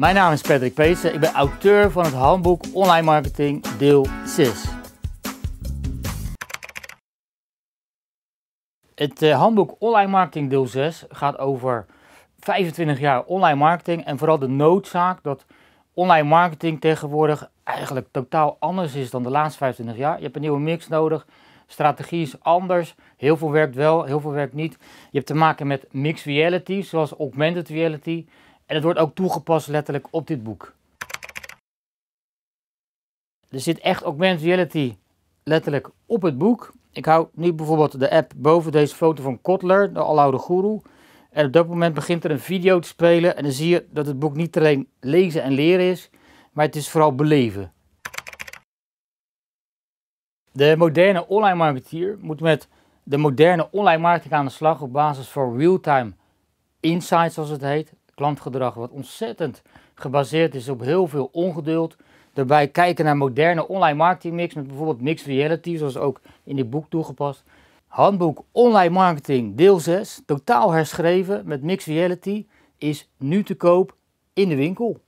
Mijn naam is Patrick Peetsen. Ik ben auteur van het handboek Online Marketing deel 6. Het eh, handboek Online Marketing deel 6 gaat over 25 jaar online marketing en vooral de noodzaak dat online marketing tegenwoordig eigenlijk totaal anders is dan de laatste 25 jaar. Je hebt een nieuwe mix nodig. Strategie is anders. Heel veel werkt wel, heel veel werkt niet. Je hebt te maken met mixed reality, zoals augmented reality. En het wordt ook toegepast letterlijk op dit boek. Er zit echt augmented reality letterlijk op het boek. Ik hou nu bijvoorbeeld de app boven deze foto van Kotler, de aloude guru. En op dat moment begint er een video te spelen en dan zie je dat het boek niet alleen lezen en leren is, maar het is vooral beleven. De moderne online marketeer moet met de moderne online marketing aan de slag op basis van real-time insights, zoals het heet klantgedrag, wat ontzettend gebaseerd is op heel veel ongeduld. Daarbij kijken naar moderne online marketing mix met bijvoorbeeld mixed reality, zoals ook in dit boek toegepast. Handboek Online Marketing deel 6, totaal herschreven met mixed reality, is nu te koop in de winkel.